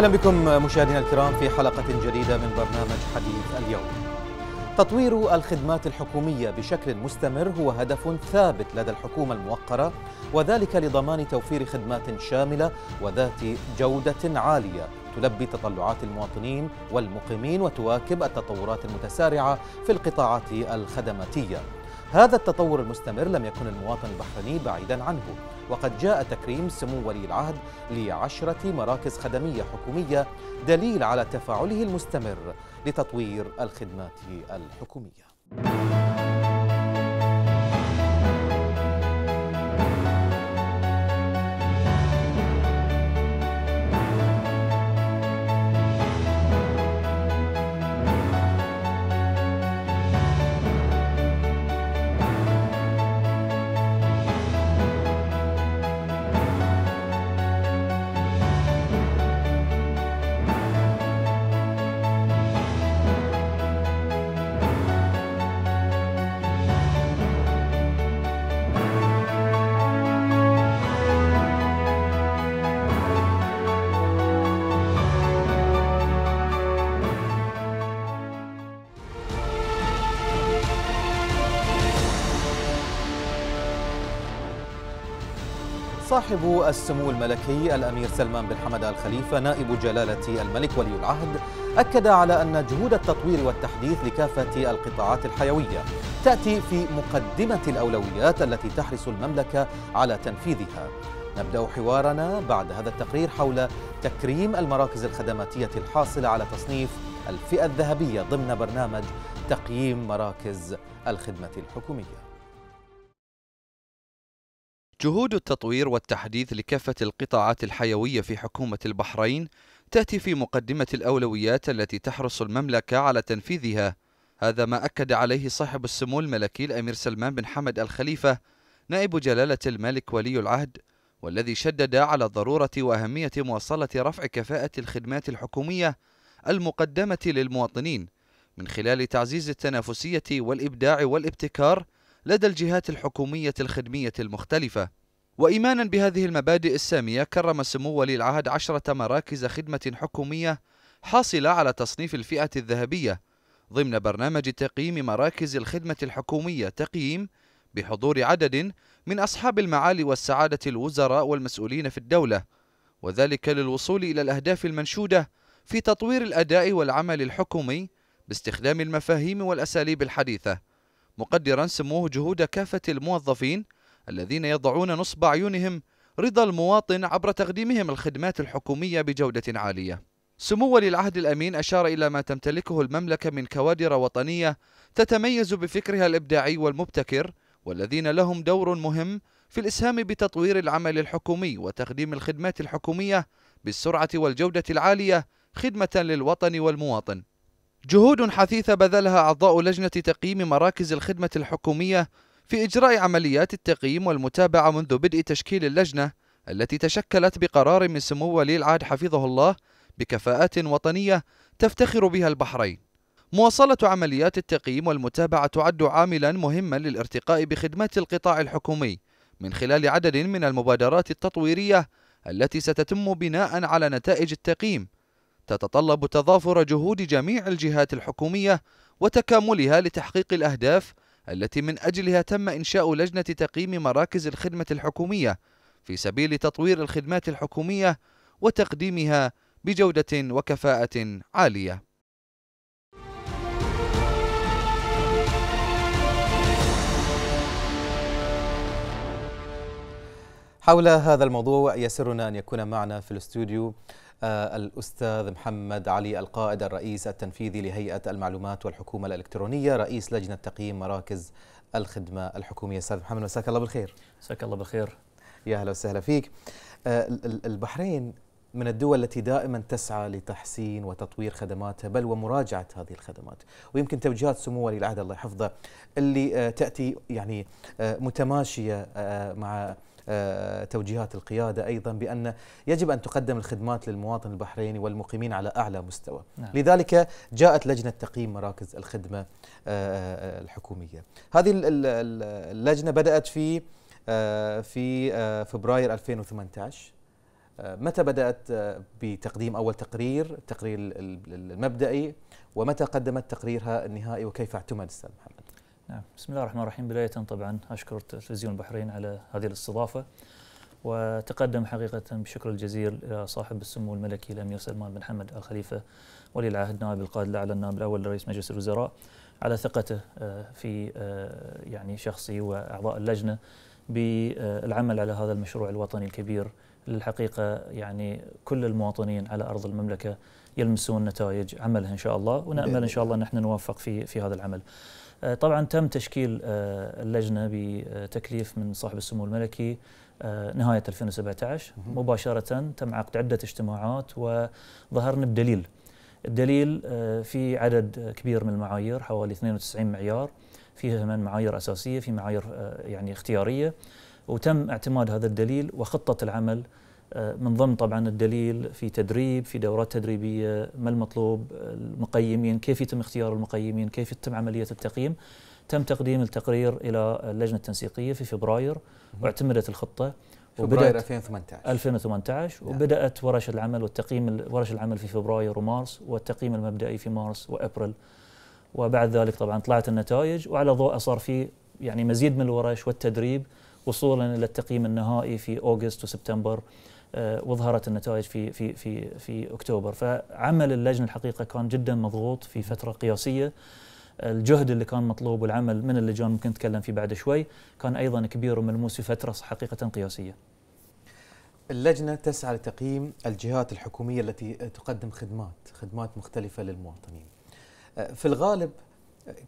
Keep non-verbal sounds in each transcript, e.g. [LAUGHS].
اهلا بكم مشاهدينا الكرام في حلقه جديده من برنامج حديث اليوم. تطوير الخدمات الحكوميه بشكل مستمر هو هدف ثابت لدى الحكومه الموقره وذلك لضمان توفير خدمات شامله وذات جوده عاليه تلبي تطلعات المواطنين والمقيمين وتواكب التطورات المتسارعه في القطاعات الخدماتيه. هذا التطور المستمر لم يكن المواطن البحريني بعيدا عنه وقد جاء تكريم سمو ولي العهد لعشرة مراكز خدمية حكومية دليل على تفاعله المستمر لتطوير الخدمات الحكومية صاحب السمو الملكي الأمير سلمان بن حمد آل خليفة نائب جلالة الملك ولي العهد أكد على أن جهود التطوير والتحديث لكافة القطاعات الحيوية تأتي في مقدمة الأولويات التي تحرص المملكة على تنفيذها نبدأ حوارنا بعد هذا التقرير حول تكريم المراكز الخدماتية الحاصلة على تصنيف الفئة الذهبية ضمن برنامج تقييم مراكز الخدمة الحكومية جهود التطوير والتحديث لكافة القطاعات الحيوية في حكومة البحرين تأتي في مقدمة الأولويات التي تحرص المملكة على تنفيذها هذا ما أكد عليه صاحب السمو الملكي الأمير سلمان بن حمد الخليفة نائب جلالة الملك ولي العهد والذي شدد على ضرورة وأهمية مواصلة رفع كفاءة الخدمات الحكومية المقدمة للمواطنين من خلال تعزيز التنافسية والإبداع والابتكار لدى الجهات الحكومية الخدمية المختلفة وإيمانا بهذه المبادئ السامية كرم سمو ولي العهد عشرة مراكز خدمة حكومية حاصلة على تصنيف الفئة الذهبية ضمن برنامج تقييم مراكز الخدمة الحكومية تقييم بحضور عدد من أصحاب المعالي والسعادة الوزراء والمسؤولين في الدولة وذلك للوصول إلى الأهداف المنشودة في تطوير الأداء والعمل الحكومي باستخدام المفاهيم والأساليب الحديثة مقدرا سموه جهود كافة الموظفين الذين يضعون نصب أعينهم رضا المواطن عبر تقديمهم الخدمات الحكومية بجودة عالية سمو ولي العهد الأمين أشار إلى ما تمتلكه المملكة من كوادر وطنية تتميز بفكرها الإبداعي والمبتكر والذين لهم دور مهم في الإسهام بتطوير العمل الحكومي وتقديم الخدمات الحكومية بالسرعة والجودة العالية خدمة للوطن والمواطن جهود حثيثة بذلها أعضاء لجنة تقييم مراكز الخدمة الحكومية في إجراء عمليات التقييم والمتابعة منذ بدء تشكيل اللجنة التي تشكلت بقرار من سمو ولي العهد حفظه الله بكفاءات وطنية تفتخر بها البحرين. مواصلة عمليات التقييم والمتابعة تعد عاملا مهما للارتقاء بخدمات القطاع الحكومي من خلال عدد من المبادرات التطويرية التي ستتم بناء على نتائج التقييم تتطلب تضافر جهود جميع الجهات الحكومية وتكاملها لتحقيق الأهداف التي من أجلها تم إنشاء لجنة تقييم مراكز الخدمة الحكومية في سبيل تطوير الخدمات الحكومية وتقديمها بجودة وكفاءة عالية حول هذا الموضوع يسرنا أن يكون معنا في الاستوديو آه، الأستاذ محمد علي القائد الرئيس التنفيذي لهيئة المعلومات والحكومة الإلكترونية رئيس لجنة تقييم مراكز الخدمة الحكومية أستاذ محمد مساك الله بالخير مساك الله بالخير يا أهلا وسهلا فيك آه، البحرين من الدول التي دائما تسعى لتحسين وتطوير خدماتها بل ومراجعة هذه الخدمات ويمكن توجيهات سمو ولي العهد الله يحفظه اللي آه، تأتي يعني متماشية مع آه، توجيهات القيادة أيضا بأن يجب أن تقدم الخدمات للمواطن البحريني والمقيمين على أعلى مستوى نعم. لذلك جاءت لجنة تقييم مراكز الخدمة آه، آه، الحكومية هذه اللجنة بدأت في في فبراير 2018 متى بدأت بتقديم أول تقرير التقرير المبدئي ومتى قدمت تقريرها النهائي وكيف اعتمد أستاذ محمد نعم بسم الله الرحمن الرحيم بداية طبعا أشكر تلفزيون البحرين على هذه الاستضافة وتقدم حقيقة بشكر الجزيل إلى صاحب السمو الملكي الأمير سلمان بن حمد الخليفة ولي العهد نائب القائد الأعلى النائب الأول لرئيس مجلس الوزراء على ثقته آه، في آه، يعني شخصي وأعضاء اللجنة بالعمل على هذا المشروع الوطني الكبير للحقيقة يعني كل المواطنين على أرض المملكة يلمسون نتائج عملها إن شاء الله ونأمل إن شاء الله نحن نوفق في في هذا العمل. آه، طبعا تم تشكيل آه، اللجنه بتكليف من صاحب السمو الملكي آه، نهايه 2017 مباشره تم عقد عده اجتماعات وظهرنا بدليل الدليل في عدد كبير من المعايير حوالي 92 معيار فيها من معايير اساسيه في معايير يعني اختياريه وتم اعتماد هذا الدليل وخطه العمل آه، من ضمن طبعا الدليل في تدريب في دورات تدريبيه ما المطلوب المقيمين كيف يتم اختيار المقيمين كيف يتم عمليه التقييم تم تقديم التقرير الى اللجنه التنسيقيه في فبراير واعتمدت الخطه فبراير 2018 2018 نعم. وبدات ورش العمل والتقييم ورش العمل في فبراير ومارس والتقييم المبدئي في مارس وابريل وبعد ذلك طبعا طلعت النتائج وعلى ضوء صار في يعني مزيد من الورش والتدريب وصولا الى التقييم النهائي في اوغست وسبتمبر آه، وظهرت النتائج في في في في اكتوبر فعمل اللجنه الحقيقه كان جدا مضغوط في فتره قياسيه الجهد اللي كان مطلوب والعمل من اللجان ممكن نتكلم فيه بعد شوي كان ايضا كبير وملموس في فتره حقيقه قياسيه. اللجنه تسعى لتقييم الجهات الحكوميه التي تقدم خدمات، خدمات مختلفه للمواطنين. آه، في الغالب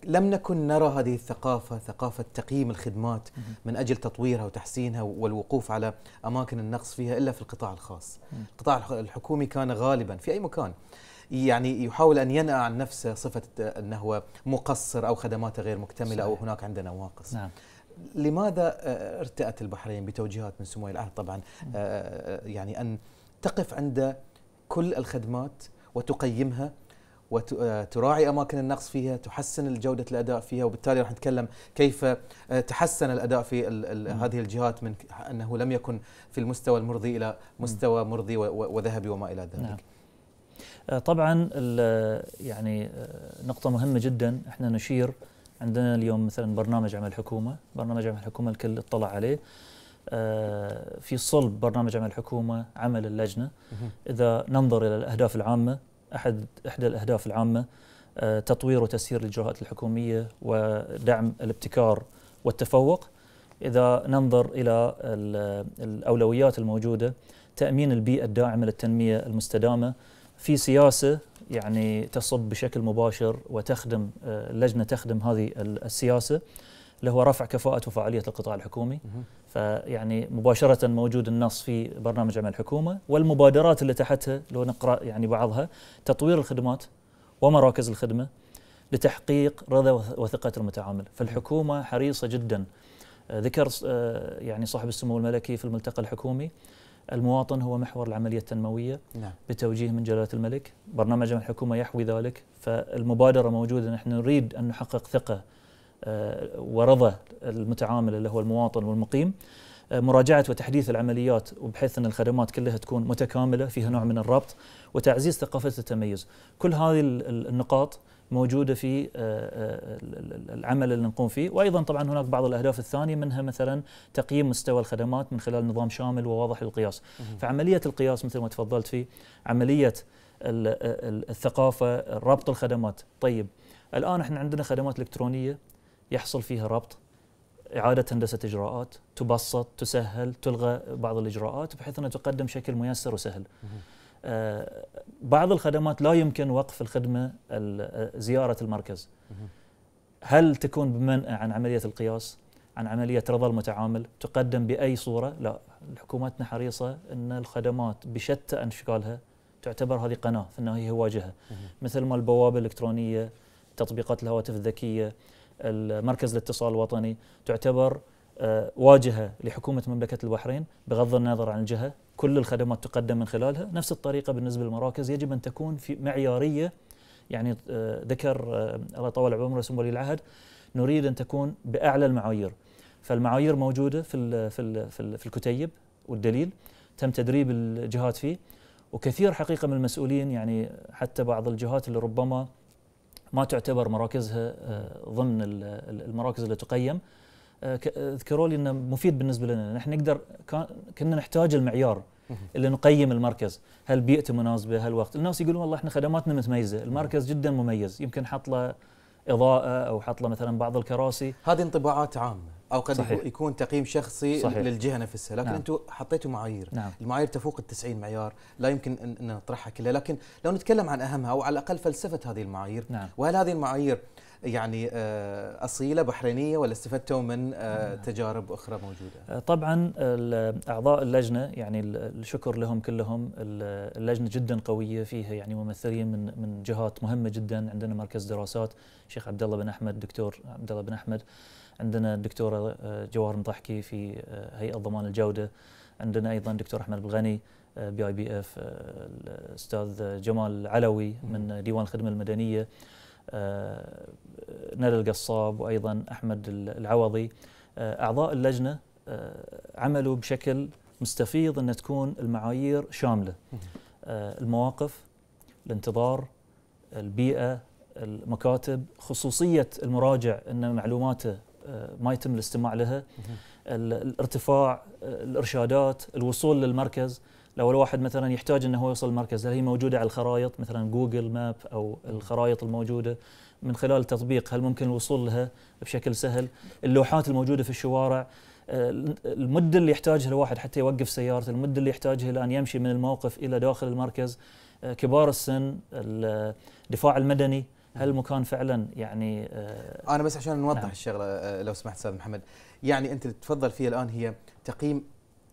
لم نكن نرى هذه الثقافة ثقافة تقييم الخدمات من أجل تطويرها وتحسينها والوقوف على أماكن النقص فيها إلا في القطاع الخاص القطاع الحكومي كان غالبا في أي مكان يعني يحاول أن ينأى عن نفسه صفة أنه هو مقصر أو خدماته غير مكتملة صحيح. أو هناك عندنا نواقص نعم. لماذا آه، آه، ارتأت البحرين بتوجيهات من سمو العهد طبعا آه، يعني أن تقف عند كل الخدمات وتقيمها وتراعي آه، اماكن النقص فيها تحسن جوده الاداء فيها وبالتالي راح نتكلم كيف آه، تحسن الاداء في هذه الجهات من انه لم يكن في المستوى المرضي الى مستوى مرضي وذهبي وما الى ذلك. نعم. آه، طبعا يعني نقطه مهمه جدا احنا نشير عندنا اليوم مثلا برنامج عمل الحكومه، برنامج عمل الحكومه الكل اطلع عليه. في صلب برنامج عمل الحكومه عمل اللجنه. اذا ننظر الى الاهداف العامه احد احدى الاهداف العامه آه، تطوير وتسيير الجهات الحكوميه ودعم الابتكار والتفوق اذا ننظر الى الاولويات الموجوده تامين البيئه الداعمه للتنميه المستدامه في سياسه يعني تصب بشكل مباشر وتخدم اللجنه آه، تخدم هذه السياسه اللي هو رفع كفاءه وفعاليه القطاع الحكومي فيعني مباشرة موجود النص في برنامج عمل الحكومة والمبادرات اللي تحتها لو نقرأ يعني بعضها تطوير الخدمات ومراكز الخدمة لتحقيق رضا وثقة المتعامل فالحكومة حريصة جدا آه، ذكر آه، يعني صاحب السمو الملكي في الملتقى الحكومي المواطن هو محور العملية التنموية نعم. بتوجيه من جلالة الملك برنامج الحكومة يحوي ذلك فالمبادرة موجودة نحن نريد أن نحقق ثقة آه، ورضى المتعامل اللي هو المواطن والمقيم آه، مراجعة وتحديث العمليات وبحيث أن الخدمات كلها تكون متكاملة فيها نوع من الربط وتعزيز ثقافة التميز كل هذه النقاط موجودة في آه، العمل اللي نقوم فيه وأيضا طبعا هناك بعض الأهداف الثانية منها مثلا تقييم مستوى الخدمات من خلال نظام شامل وواضح للقياس فعملية القياس مثل ما تفضلت فيه عملية الثقافة ربط الخدمات طيب الآن احنا عندنا خدمات إلكترونية يحصل فيها ربط إعادة هندسة إجراءات تبسط تسهل تلغى بعض الإجراءات بحيث أنها تقدم شكل ميسر وسهل آه بعض الخدمات لا يمكن وقف الخدمة آه، زيارة المركز هل تكون بمنأى عن عملية القياس عن عملية رضا المتعامل تقدم بأي صورة لا حكومتنا حريصة أن الخدمات بشتى أشكالها تعتبر هذه قناة في النهاية هي واجهة مثل ما البوابة الإلكترونية تطبيقات الهواتف الذكية المركز الاتصال الوطني تعتبر آه، واجهة لحكومة مملكة البحرين بغض النظر عن الجهة كل الخدمات تقدم من خلالها نفس الطريقة بالنسبة للمراكز يجب أن تكون في معيارية يعني آه، ذكر آه، الله يطول عمره سمو ولي العهد نريد أن تكون بأعلى المعايير فالمعايير موجودة في, الـ في, الـ في, الـ في الكتيب والدليل تم تدريب الجهات فيه وكثير حقيقة من المسؤولين يعني حتى بعض الجهات اللي ربما ما تعتبر مراكزها آه، ضمن المراكز اللي تقيم آه، ذكروا لي انه مفيد بالنسبه لنا نحن نقدر كنا نحتاج المعيار اللي نقيم المركز هل بيئته مناسبه هل وقت الناس يقولون والله احنا خدماتنا متميزه المركز جدا مميز يمكن حط له اضاءه او حط له مثلا بعض الكراسي هذه انطباعات عامه او قد صحيح. يكون تقييم شخصي صحيح. للجهه نفسها لكن نعم. انتم حطيتوا معايير نعم. المعايير تفوق ال 90 معيار لا يمكن ان نطرحها كلها لكن لو نتكلم عن اهمها او على الاقل فلسفه هذه المعايير نعم. وهل هذه المعايير يعني آه، اصيله بحرينيه ولا استفدتوا من آه، تجارب اخرى موجوده؟ آه، طبعا اعضاء اللجنه يعني الشكر لهم كلهم اللجنه جدا قويه فيها يعني ممثلين من من جهات مهمه جدا عندنا مركز دراسات الشيخ عبد الله بن احمد دكتور عبد الله بن احمد عندنا الدكتوره جوار مضحكي في هيئه ضمان الجوده عندنا ايضا دكتور احمد الغني بي اي بي اف الاستاذ جمال علوي من ديوان الخدمه المدنيه آه، نال القصاب وايضا احمد العوضي آه، اعضاء اللجنه آه، عملوا بشكل مستفيض ان تكون المعايير شامله المواقف الانتظار البيئه المكاتب خصوصيه المراجع ان معلوماته ما يتم الاستماع لها الارتفاع الارشادات الوصول للمركز لو الواحد مثلا يحتاج انه هو يوصل المركز هل هي موجوده على الخرائط مثلا جوجل ماب او الخرائط الموجوده من خلال التطبيق هل ممكن الوصول لها بشكل سهل اللوحات الموجوده في الشوارع آه، المده اللي يحتاجها الواحد حتى يوقف سيارته المده اللي يحتاجها الان يمشي من الموقف الى داخل المركز آه، كبار السن الدفاع المدني هل المكان فعلا يعني آه، انا بس عشان نوضح نعم. الشغله لو سمحت استاذ محمد يعني انت اللي تفضل فيها الان هي تقييم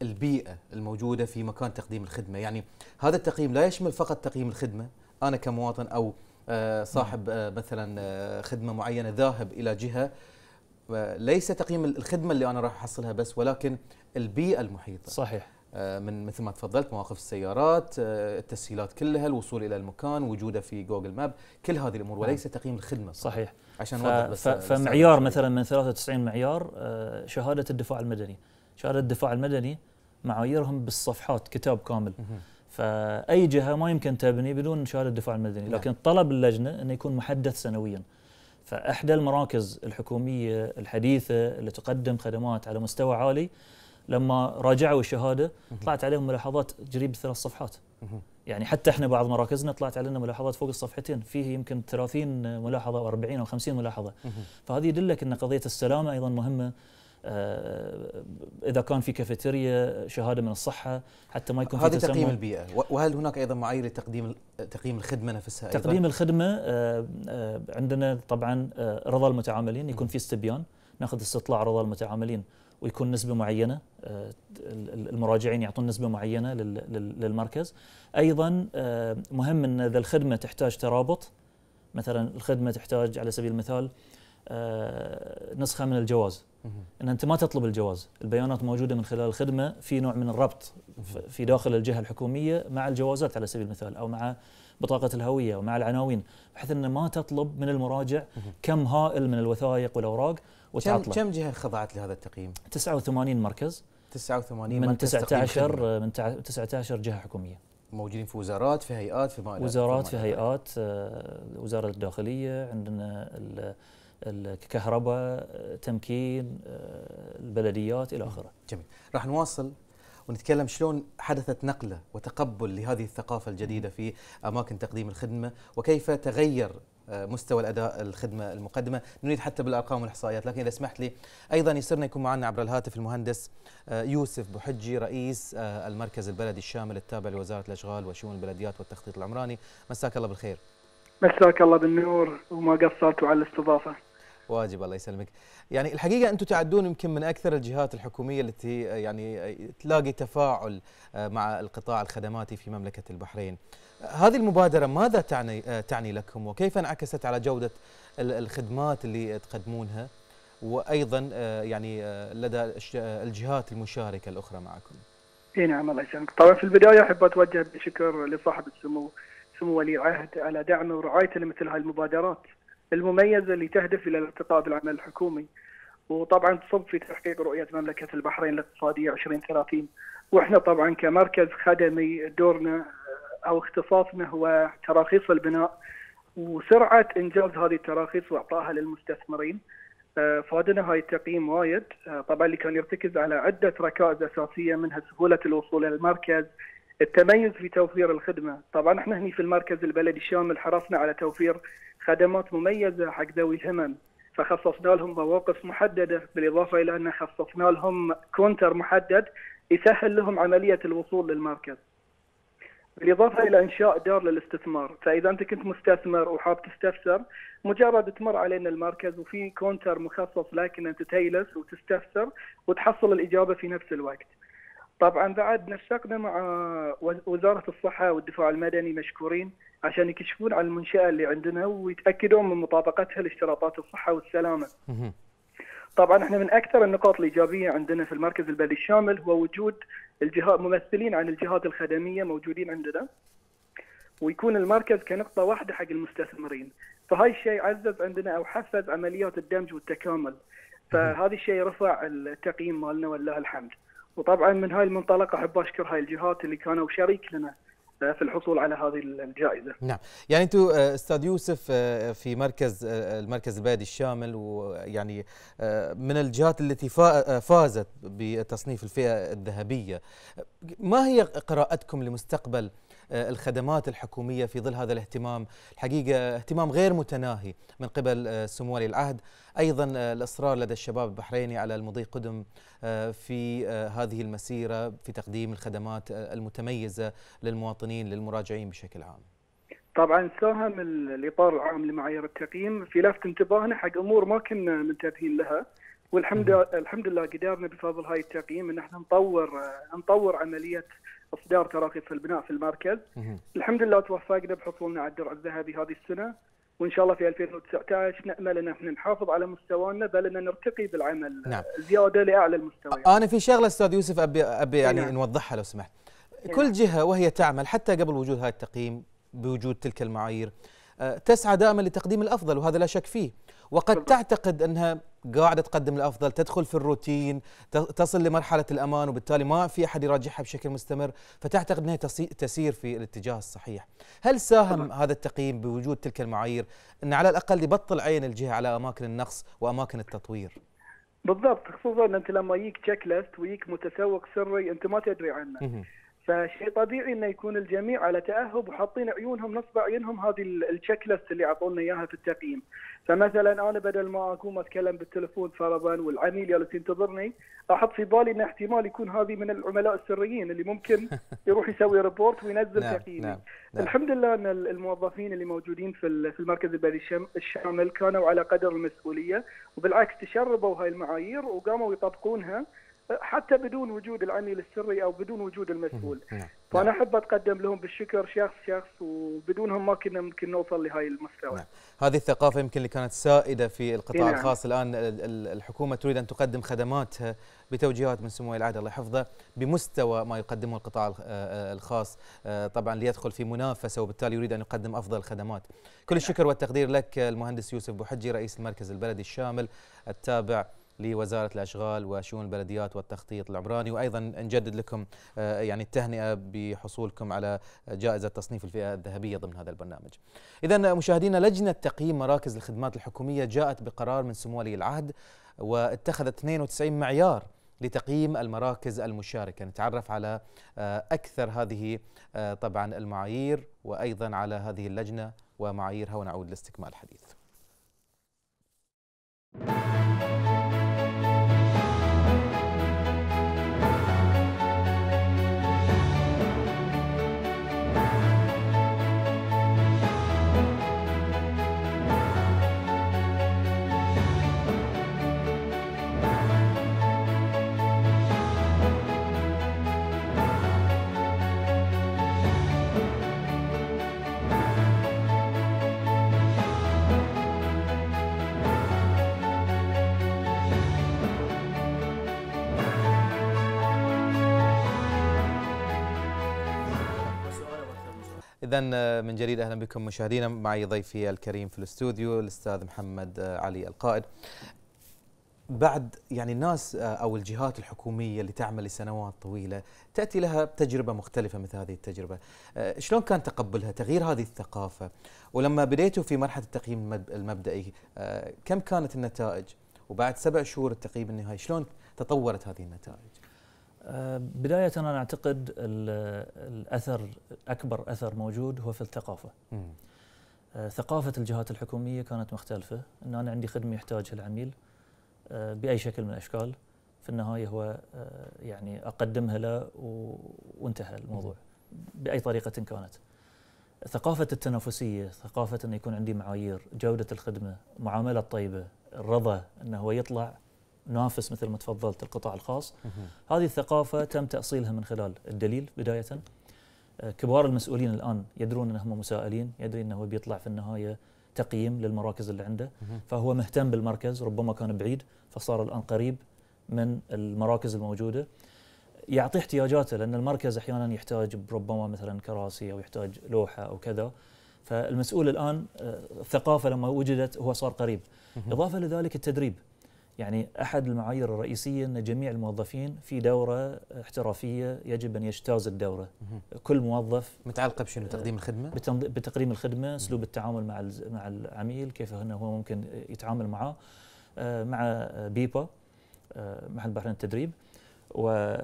البيئه الموجوده في مكان تقديم الخدمه يعني هذا التقييم لا يشمل فقط تقييم الخدمه انا كمواطن او آه، صاحب آه، مثلا آه، خدمه معينه ذاهب الى جهه ليس تقييم الخدمه اللي انا راح احصلها بس ولكن البيئه المحيطه صحيح من مثل ما تفضلت مواقف السيارات التسهيلات كلها الوصول الى المكان وجوده في جوجل ماب كل هذه الامور نعم. وليس تقييم الخدمه صحيح عشان ف... بس فمعيار بس مثلا من 93 معيار شهاده الدفاع المدني شهاده الدفاع المدني معاييرهم بالصفحات كتاب كامل فاي جهه ما يمكن تبني بدون شهاده الدفاع المدني نعم. لكن طلب اللجنه انه يكون محدث سنويا فاحدى المراكز الحكوميه الحديثه اللي تقدم خدمات على مستوى عالي لما راجعوا الشهاده طلعت عليهم ملاحظات قريب ثلاث صفحات يعني حتى احنا بعض مراكزنا طلعت علينا ملاحظات فوق الصفحتين فيه يمكن 30 ملاحظه او 40 او 50 ملاحظه فهذه يدلك ان قضيه السلامه ايضا مهمه آه، اذا كان في كافيتيريا شهاده من الصحه حتى ما يكون في هذا تقييم البيئه وهل هناك ايضا معايير لتقديم تقييم الخدمه نفسها أيضاً؟ تقديم الخدمه آه، آه، عندنا طبعا رضا المتعاملين يكون في استبيان ناخذ استطلاع رضا المتعاملين ويكون نسبه معينه المراجعين يعطون نسبه معينه للمركز ايضا مهم ان اذا الخدمه تحتاج ترابط مثلا الخدمه تحتاج على سبيل المثال آه، نسخه من الجواز ان انت ما تطلب الجواز البيانات موجوده من خلال الخدمه في نوع من الربط في داخل الجهه الحكوميه مع الجوازات على سبيل المثال او مع بطاقه الهويه ومع العناوين بحيث ان ما تطلب من المراجع كم هائل من الوثائق والاوراق وتعطل كم جهه خضعت لهذا التقييم 89 مركز 89 من 19 من 19 جهه حكوميه موجودين في وزارات في هيئات في ما وزارات في هيئات آه، وزاره الداخليه عندنا الكهرباء تمكين آه، البلديات الى اخره جميل راح نواصل ونتكلم شلون حدثت نقله وتقبل لهذه الثقافه الجديده في اماكن تقديم الخدمه وكيف تغير آه، مستوى الاداء الخدمه المقدمه نريد حتى بالارقام والاحصائيات لكن اذا سمحت لي ايضا يسرنا يكون معنا عبر الهاتف المهندس آه، يوسف بحجي رئيس المركز البلدي الشامل التابع لوزاره الاشغال وشؤون البلديات والتخطيط العمراني مساك الله بالخير مساك الله بالنور وما قصرتوا على الاستضافه واجب الله يسلمك يعني الحقيقه انتم تعدون يمكن من اكثر الجهات الحكوميه التي آه، يعني آه، تلاقي تفاعل آه، مع القطاع الخدماتي في مملكه البحرين هذه المبادره ماذا تعني تعني لكم وكيف انعكست على جوده الخدمات اللي تقدمونها وايضا يعني لدى الجهات المشاركه الاخرى معكم اي نعم الله يسلمك طبعا في البدايه احب اتوجه بشكر لصاحب السمو سمو ولي العهد على دعمه ورعايته لمثل هاي المبادرات المميزة اللي تهدف إلى الارتقاء بالعمل الحكومي وطبعا تصب في تحقيق رؤية مملكة البحرين الاقتصادية 2030 واحنا طبعا كمركز خدمي دورنا آه، أو اختصاصنا هو تراخيص البناء وسرعة إنجاز هذه التراخيص وإعطائها للمستثمرين آه، فادنا هاي التقييم وايد آه، طبعا اللي كان يرتكز على عدة ركائز أساسية منها سهولة الوصول إلى المركز التميز في توفير الخدمة طبعا احنا هنا في المركز البلدي الشامل حرصنا على توفير خدمات مميزه حق ذوي الهمم فخصصنا لهم مواقف محدده بالاضافه الى ان خصصنا لهم كونتر محدد يسهل لهم عمليه الوصول للمركز. بالاضافه الى انشاء دار للاستثمار، فاذا انت كنت مستثمر وحاب تستفسر مجرد تمر علينا المركز وفي كونتر مخصص لك انت تجلس وتستفسر وتحصل الاجابه في نفس الوقت. طبعا بعد نسقنا نعم، آه، مع وزاره الصحه والدفاع المدني مشكورين عشان يكشفون عن المنشاه اللي عندنا ويتاكدون من مطابقتها لاشتراطات الصحه والسلامه. طبعا احنا من اكثر النقاط الايجابيه عندنا في المركز البلدي الشامل هو وجود الجهات ممثلين عن الجهات الخدميه موجودين عندنا. ويكون المركز كنقطه واحده حق المستثمرين، فهاي الشيء عزز عندنا او حفز عمليات الدمج والتكامل. فهذا الشيء رفع التقييم مالنا ولله الحمد. وطبعا من هاي المنطلق احب اشكر هاي الجهات اللي كانوا شريك لنا في الحصول على هذه الجائزه. نعم، يعني انتم آه، استاذ يوسف آه، في مركز آه، المركز البلدي الشامل ويعني من الجهات التي فازت بتصنيف الفئه الذهبيه، ما هي قراءتكم لمستقبل آه، الخدمات الحكومية في ظل هذا الاهتمام الحقيقة اهتمام غير متناهي من قبل آه، سمو ولي العهد أيضا آه، الإصرار لدى الشباب البحريني على المضي قدم في هذه المسيرة في تقديم الخدمات المتميزة للمواطنين للمراجعين بشكل عام طبعا ساهم الاطار العام لمعايير التقييم في لفت انتباهنا حق امور ما كنا منتبهين لها والحمد الحمد لله قدرنا بفضل هاي التقييم ان احنا نطور نطور عمليه اصدار تراخيص البناء في المركز الحمد لله توفقنا بحصولنا على الدرع الذهبي هذه السنه وان شاء الله في 2019 نامل ان احنا نحافظ على مستوانا بل ان نرتقي بالعمل نعم. زياده لاعلى المستويات. آه، انا في شغله استاذ يوسف ابي ابي يعني نعم. نوضحها لو سمحت. نعم. كل جهه وهي تعمل حتى قبل وجود هذا التقييم بوجود تلك المعايير آه، تسعى دائما لتقديم الافضل وهذا لا شك فيه وقد تعتقد انها قاعده تقدم الافضل تدخل في الروتين تصل لمرحله الامان وبالتالي ما في احد يراجعها بشكل مستمر فتعتقد انها تسير في الاتجاه الصحيح هل ساهم طبعا. هذا التقييم بوجود تلك المعايير ان على الاقل يبطل عين الجهه على اماكن النقص واماكن التطوير بالضبط خصوصا انت لما يجيك تشيك ليست ويجيك متسوق سري انت ما تدري عنه فشيء طبيعي انه يكون الجميع على تاهب وحاطين عيونهم نصب عيونهم هذه التشيك ليست اللي اعطونا اياها في التقييم، فمثلا انا بدل ما اقوم اتكلم بالتلفون فرضا والعميل جالس ينتظرني احط في بالي انه احتمال يكون هذه من العملاء السريين اللي ممكن [LAUGHS] يروح يسوي ريبورت وينزل نعم، تقييم نعم، نعم. الحمد لله ان الموظفين اللي موجودين في في المركز البري الشامل كانوا على قدر المسؤوليه وبالعكس تشربوا هاي المعايير وقاموا يطبقونها حتى بدون وجود العميل السري او بدون وجود المسؤول نعم. فانا نعم. احب اتقدم لهم بالشكر شخص شخص وبدونهم ما كنا يمكن نوصل لهاي المستوى نعم. هذه الثقافه يمكن اللي كانت سائده في القطاع إيه نعم. الخاص الان الحكومه تريد ان تقدم خدماتها بتوجيهات من سمو العهد الله يحفظه بمستوى ما يقدمه القطاع آه، آه، الخاص آه، طبعا ليدخل في منافسه وبالتالي يريد ان يقدم افضل الخدمات كل الشكر والتقدير لك المهندس يوسف بوحجي رئيس المركز البلدي الشامل التابع لوزاره الاشغال وشؤون البلديات والتخطيط العمراني وايضا نجدد لكم آه، يعني التهنئه بحصولكم على جائزه تصنيف الفئه الذهبيه ضمن هذا البرنامج. اذا مشاهدينا لجنه تقييم مراكز الخدمات الحكوميه جاءت بقرار من سمو ولي العهد واتخذت 92 معيار لتقييم المراكز المشاركة نتعرف على آه، أكثر هذه آه، طبعا المعايير وأيضا على هذه اللجنة ومعاييرها ونعود لاستكمال الحديث إذا آه، من جديد أهلا بكم مشاهدينا معي ضيفي الكريم في الاستوديو الأستاذ محمد آه، علي القائد بعد يعني الناس آه، او الجهات الحكوميه اللي تعمل لسنوات طويله تاتي لها تجربه مختلفه مثل هذه التجربه، شلون كان تقبلها؟ تغيير هذه الثقافه ولما بديتوا في مرحله التقييم المبدئي كم كانت النتائج؟ وبعد سبع شهور التقييم النهائي شلون تطورت هذه النتائج؟ آه، بداية أنا أعتقد الأثر أكبر أثر موجود هو في الثقافة م. آه، ثقافة الجهات الحكومية كانت مختلفة أن أنا عندي خدمة يحتاجها العميل آه، بأي شكل من الأشكال في النهاية هو يعني أقدمها له وانتهى الموضوع بأي طريقة كانت ثقافة التنافسية ثقافة أن يكون عندي معايير جودة الخدمة معاملة طيبة الرضا أنه هو يطلع نافس مثل ما تفضلت القطاع الخاص هذه الثقافة تم تأصيلها من خلال الدليل بداية آه، كبار المسؤولين الآن يدرون أنهم مسائلين يدري أنه بيطلع في النهاية تقييم للمراكز اللي عنده فهو مهتم بالمركز ربما كان بعيد فصار الآن قريب من المراكز الموجودة يعطي احتياجاته لأن المركز أحيانا يحتاج ربما مثلا كراسي أو يحتاج لوحة أو كذا فالمسؤول الآن الثقافة آه، لما وجدت هو صار قريب إضافة لذلك التدريب يعني أحد المعايير الرئيسية أن جميع الموظفين في دورة احترافية يجب أن يجتاز الدورة كل موظف متعلقة بشنو تقديم الخدمة؟ آه، بتقديم الخدمة أسلوب التعامل مع مع العميل كيف أنه هو ممكن يتعامل معه آه، مع بيبا آه، مع البحرين التدريب و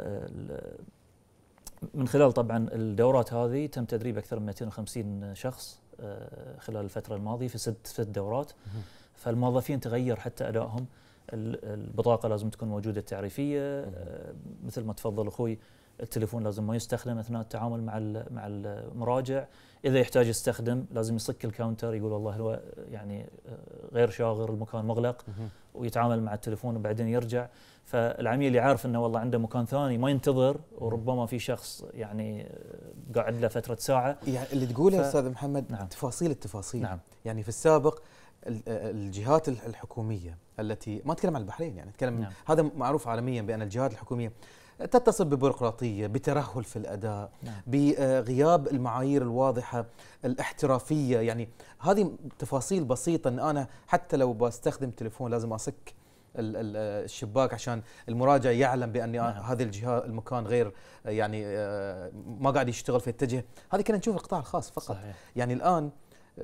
من خلال طبعا الدورات هذه تم تدريب اكثر من 250 شخص خلال الفتره الماضيه في ست ست دورات فالموظفين تغير حتى ادائهم البطاقه لازم تكون موجوده التعريفيه آه، مثل ما تفضل اخوي التليفون لازم ما يستخدم اثناء التعامل مع مع المراجع اذا يحتاج يستخدم لازم يصك الكاونتر يقول والله هو يعني آه، غير شاغر المكان مغلق ويتعامل مع التليفون وبعدين يرجع فالعميل يعرف انه والله عنده مكان ثاني ما ينتظر وربما في شخص يعني آه، قاعد له فتره ساعه يعني اللي تقوله ف... استاذ محمد نعم. تفاصيل التفاصيل نعم. يعني في السابق الجهات الحكوميه التي ما اتكلم عن البحرين يعني اتكلم نعم. هذا معروف عالميا بان الجهات الحكوميه تتصل ببيروقراطيه، بترهل في الاداء، نعم. بغياب المعايير الواضحه، الاحترافيه، يعني هذه تفاصيل بسيطه ان انا حتى لو بستخدم تليفون لازم اسك الشباك عشان المراجع يعلم بان نعم. هذه الجهه المكان غير يعني آه، ما قاعد يشتغل فيتجه، هذه كنا نشوف القطاع الخاص فقط. صحيح. يعني الان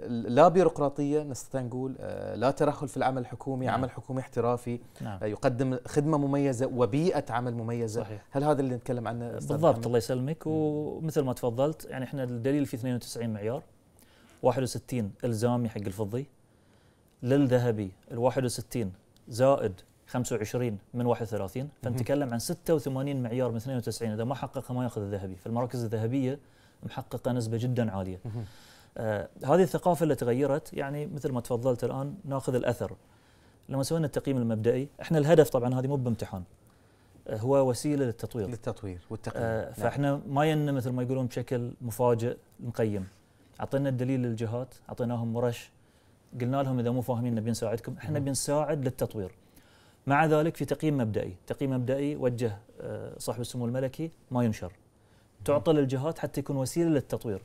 لا بيروقراطيه نستطيع نقول آه، لا ترهل في العمل الحكومي نعم. عمل حكومي احترافي نعم. آه، يقدم خدمه مميزه وبيئه عمل مميزه صحيح. هل هذا اللي نتكلم عنه بالضبط محمد؟ الله يسلمك ومثل ما تفضلت يعني احنا الدليل في 92 معيار 61 الزامي حق الفضي للذهبي ال 61 زائد 25 من 31 فنتكلم عن 86 معيار من 92 اذا ما حقق ما ياخذ الذهبي فالمراكز الذهبيه محققه نسبه جدا عاليه آه، هذه الثقافه اللي تغيرت يعني مثل ما تفضلت الان ناخذ الاثر لما سوينا التقييم المبدئي احنا الهدف طبعا هذه مو بامتحان آه، هو وسيله للتطوير للتطوير والتقييم آه نعم. فاحنا ما ينا مثل ما يقولون بشكل مفاجئ نقيم اعطينا الدليل للجهات اعطيناهم ورش قلنا لهم اذا مو فاهمين نبي نساعدكم احنا بنساعد للتطوير مع ذلك في تقييم مبدئي تقييم مبدئي وجه آه، صاحب السمو الملكي ما ينشر تعطى للجهات حتى يكون وسيله للتطوير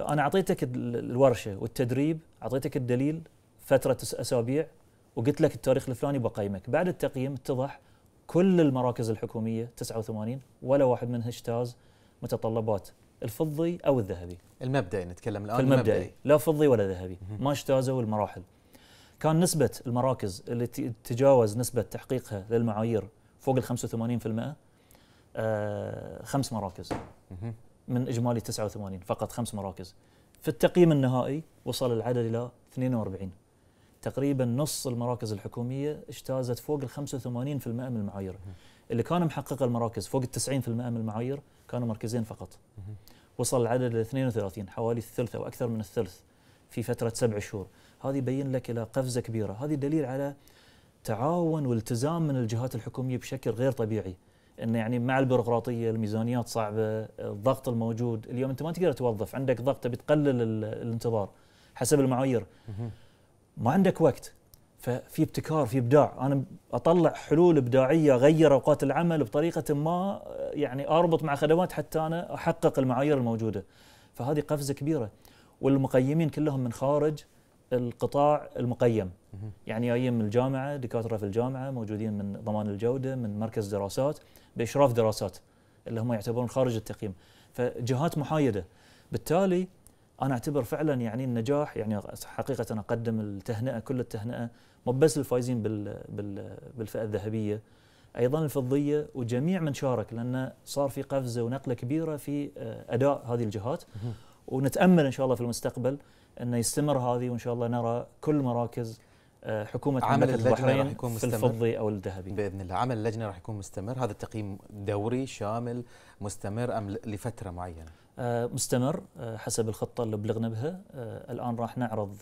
فانا اعطيتك الورشه والتدريب اعطيتك الدليل فتره اسابيع وقلت لك التاريخ الفلاني بقيمك بعد التقييم اتضح كل المراكز الحكوميه 89 ولا واحد منها اجتاز متطلبات الفضي او الذهبي المبدئي نتكلم الان المبدئي, المبدئي. لا فضي ولا ذهبي ما اجتازوا المراحل كان نسبه المراكز اللي تجاوز نسبه تحقيقها للمعايير فوق ال 85% آه خمس مراكز من اجمالي 89 فقط خمس مراكز في التقييم النهائي وصل العدد الى 42 تقريبا نص المراكز الحكوميه اجتازت فوق ال 85% من المعايير اللي كان محقق المراكز فوق ال 90% من المعايير كانوا مركزين فقط وصل العدد الى 32 حوالي الثلث او اكثر من الثلث في فتره سبع شهور هذه يبين لك الى قفزه كبيره هذه دليل على تعاون والتزام من الجهات الحكوميه بشكل غير طبيعي انه يعني مع البيروقراطيه الميزانيات صعبه الضغط الموجود اليوم انت ما تقدر توظف عندك ضغط تبي تقلل الانتظار حسب المعايير ما عندك وقت ففي ابتكار في ابداع انا اطلع حلول ابداعيه اغير اوقات العمل بطريقه ما يعني اربط مع خدمات حتى انا احقق المعايير الموجوده فهذه قفزه كبيره والمقيمين كلهم من خارج القطاع المقيم يعني جايين من الجامعه دكاتره في الجامعه موجودين من ضمان الجوده من مركز دراسات باشراف دراسات اللي هم يعتبرون خارج التقييم فجهات محايده بالتالي انا اعتبر فعلا يعني النجاح يعني حقيقه أنا اقدم التهنئه كل التهنئه مو بس الفايزين بال بال بالفئه الذهبيه ايضا الفضيه وجميع من شارك لان صار في قفزه ونقله كبيره في آه، اداء هذه الجهات ونتامل ان شاء الله في المستقبل انه يستمر هذه وان شاء الله نرى كل مراكز آه، حكومه عمل البحرين يكون مستمر في الفضي او الذهبي باذن الله عمل اللجنه راح يكون مستمر هذا التقييم دوري شامل مستمر ام لفتره معينه آه، مستمر آه، حسب الخطه اللي بلغنا بها الان راح نعرض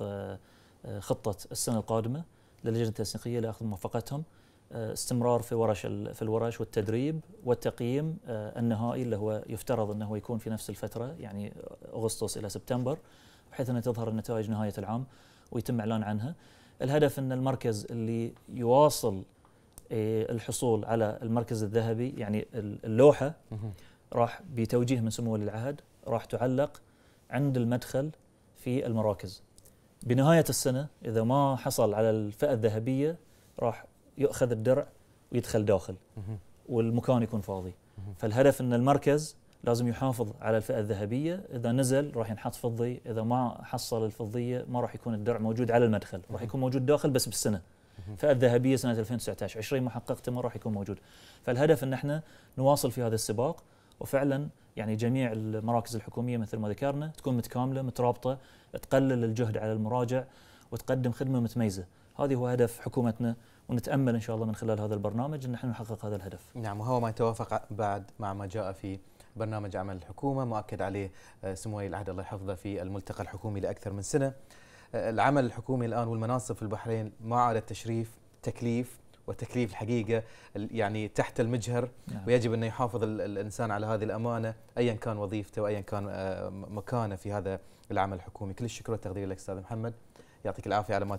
خطه السنه القادمه للجنه التنسيقيه لاخذ موافقتهم استمرار في ورش في الورش والتدريب والتقييم النهائي اللي هو يفترض انه يكون في نفس الفتره يعني اغسطس الى سبتمبر بحيث ان تظهر النتائج نهايه العام ويتم اعلان عنها. الهدف ان المركز اللي يواصل إيه، الحصول على المركز الذهبي يعني اللوحه راح بتوجيه من سمو ولي العهد راح تعلق عند المدخل في المراكز بنهايه السنه اذا ما حصل على الفئه الذهبيه راح يؤخذ الدرع ويدخل داخل والمكان يكون فاضي فالهدف ان المركز لازم يحافظ على الفئه الذهبيه اذا نزل راح ينحط فضي اذا ما حصل الفضيه ما راح يكون الدرع موجود على المدخل راح يكون موجود داخل بس بالسنه فئة الذهبيه سنه 2019 20 ما حققته ما راح يكون موجود فالهدف ان احنا نواصل في هذا السباق وفعلا يعني جميع المراكز الحكوميه مثل ما ذكرنا تكون متكامله مترابطه تقلل الجهد على المراجع وتقدم خدمه متميزه هذه هو هدف حكومتنا ونتامل ان شاء الله من خلال هذا البرنامج ان احنا نحقق هذا الهدف نعم وهو ما يتوافق بعد مع ما جاء في برنامج عمل الحكومة مؤكد عليه آه، سمو ولي العهد الله يحفظه في الملتقى الحكومي لأكثر من سنة آه، العمل الحكومي الآن والمناصب في البحرين ما عاد تشريف تكليف وتكليف الحقيقه يعني تحت المجهر نعم. ويجب ان يحافظ الانسان على هذه الامانه ايا كان وظيفته وايا كان آه، مكانه في هذا العمل الحكومي كل الشكر والتقدير لك استاذ محمد يعطيك العافيه على ما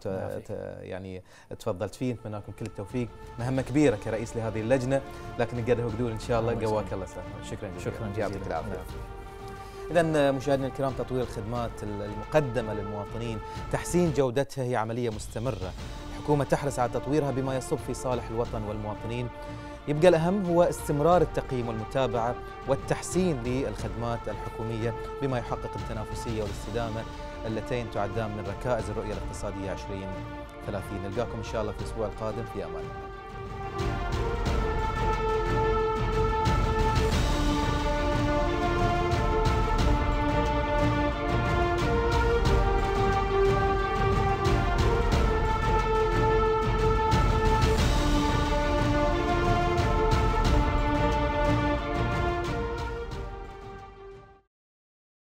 يعني تفضلت فيه نتمنى لكم كل التوفيق مهمه كبيره كرئيس لهذه اللجنه لكن نقدر وقدول ان شاء الله قواك الله سلام شكرا جزيلا شكرا جزيلا يعطيك العافيه نعم. إذا مشاهدينا الكرام تطوير الخدمات المقدمة للمواطنين تحسين جودتها هي عملية مستمرة الحكومة تحرص على تطويرها بما يصب في صالح الوطن والمواطنين يبقى الأهم هو استمرار التقييم والمتابعة والتحسين للخدمات الحكومية بما يحقق التنافسية والاستدامة اللتين تعدان من ركائز الرؤية الاقتصادية 2030 نلقاكم إن شاء الله في الأسبوع القادم في أمان الله